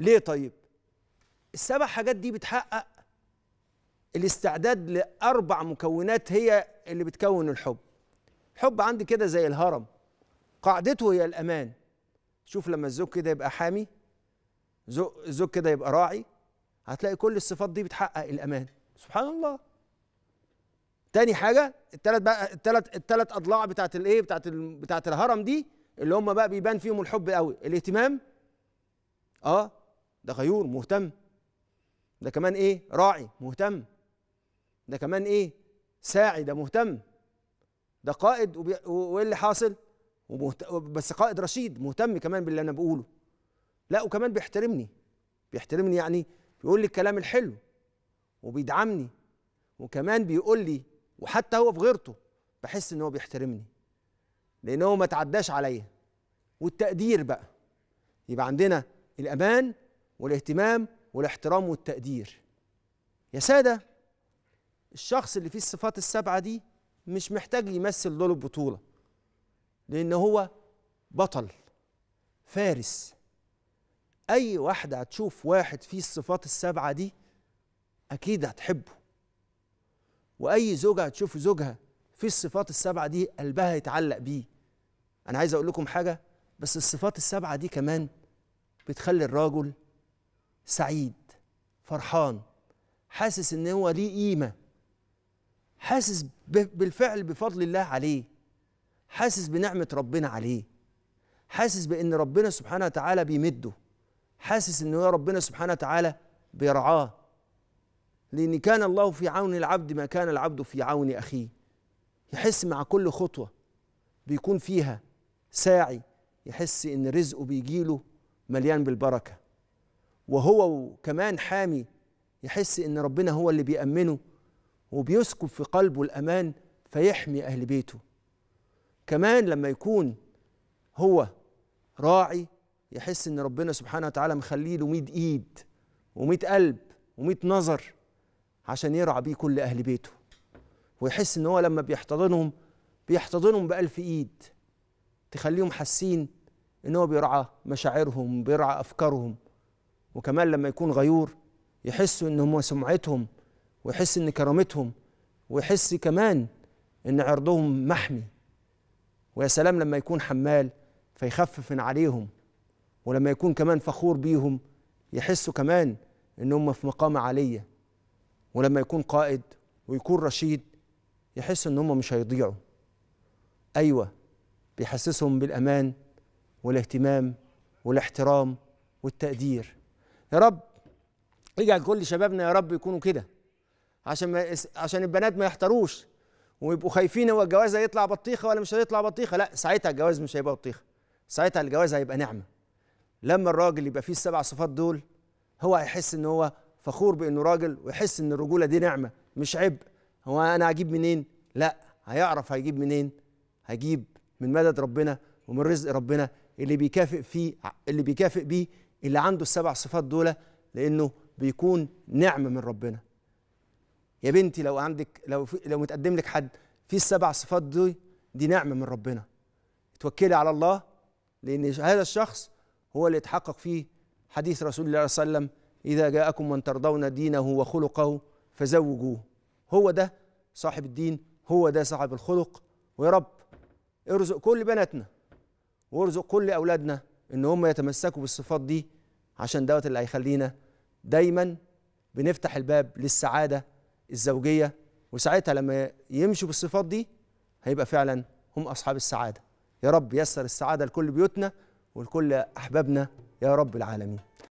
ليه طيب السبع حاجات دي بتحقق الاستعداد لاربع مكونات هي اللي بتكون الحب الحب عندي كده زي الهرم قاعدته هي الامان شوف لما الزوج كده يبقى حامي زوج كده يبقى راعي هتلاقي كل الصفات دي بتحقق الامان سبحان الله تاني حاجه الثلاث بقى الثلاث الثلاث اضلاع بتاعت الايه بتاعت ال... بتاعت الهرم دي اللي هم بقى بيبان فيهم الحب قوي الاهتمام اه ده غيور مهتم ده كمان ايه راعي مهتم ده كمان ايه ساعي ده مهتم ده قائد وبي... وايه اللي حاصل ومهت... بس قائد رشيد مهتم كمان باللي انا بقوله لا وكمان بيحترمني بيحترمني يعني بيقول لي الكلام الحلو وبيدعمني وكمان بيقول لي وحتى هو في غيرته بحس ان هو بيحترمني لان هو ما تعداش عليا والتقدير بقى يبقى عندنا الامان والاهتمام والاحترام والتقدير يا سادة الشخص اللي فيه الصفات السبعة دي مش محتاج يمثل دور البطولة لأن هو بطل فارس أي واحدة هتشوف واحد فيه الصفات السبعة دي أكيد هتحبه وأي زوجة هتشوف زوجها فيه الصفات السبعة دي قلبها يتعلق بيه أنا عايز أقول لكم حاجة بس الصفات السبعة دي كمان بتخلي الراجل سعيد فرحان حاسس ان هو ليه قيمه حاسس بالفعل بفضل الله عليه حاسس بنعمه ربنا عليه حاسس بان ربنا سبحانه وتعالى بيمده حاسس ان هو ربنا سبحانه وتعالى بيرعاه لان كان الله في عون العبد ما كان العبد في عون اخيه يحس مع كل خطوه بيكون فيها ساعي يحس ان رزقه بيجيله مليان بالبركه وهو كمان حامي يحس ان ربنا هو اللي بيأمنه وبيسكب في قلبه الأمان فيحمي أهل بيته كمان لما يكون هو راعي يحس ان ربنا سبحانه وتعالى مخليه له 100 ايد وميد قلب وميد نظر عشان يرعى بيه كل اهل بيته ويحس ان هو لما بيحتضنهم بيحتضنهم بألف ايد تخليهم حاسين ان هو بيرعى مشاعرهم بيرعى افكارهم وكمان لما يكون غيور يحسوا ان هم سمعتهم ويحس ان كرامتهم ويحس كمان ان عرضهم محمي ويا سلام لما يكون حمال فيخفف من عليهم ولما يكون كمان فخور بيهم يحسوا كمان ان هم في مقامة عالية ولما يكون قائد ويكون رشيد يحسوا ان هم مش هيضيعوا ايوه بيحسسهم بالامان والاهتمام والاحترام والتقدير يا رب اجعل كل شبابنا يا رب يكونوا كده عشان ما عشان البنات ما يحتروش ويبقوا خايفين هو الجواز هيطلع بطيخه ولا مش هيطلع بطيخه لا ساعتها الجواز مش هيبقى بطيخه ساعتها الجواز هيبقى نعمه لما الراجل يبقى فيه السبع صفات دول هو هيحس ان هو فخور بانه راجل ويحس ان الرجوله دي نعمه مش عبء هو انا هجيب منين لا هيعرف هيجيب منين هجيب من مدد ربنا ومن رزق ربنا اللي بيكافئ فيه اللي بيكافئ بيه اللي عنده السبع صفات دول لانه بيكون نعمه من ربنا يا بنتي لو عندك لو في لو متقدم لك حد في السبع صفات دي دي نعمه من ربنا توكلي على الله لان هذا الشخص هو اللي يتحقق فيه حديث رسول الله صلى الله عليه وسلم اذا جاءكم من ترضون دينه وخلقه فزوجوه هو ده صاحب الدين هو ده صاحب الخلق ويا رب ارزق كل بناتنا وارزق كل اولادنا ان هم يتمسكوا بالصفات دي عشان دوت اللي هيخلينا دايما بنفتح الباب للسعاده الزوجيه وساعتها لما يمشوا بالصفات دي هيبقى فعلا هم اصحاب السعاده يا رب يسر السعاده لكل بيوتنا ولكل احبابنا يا رب العالمين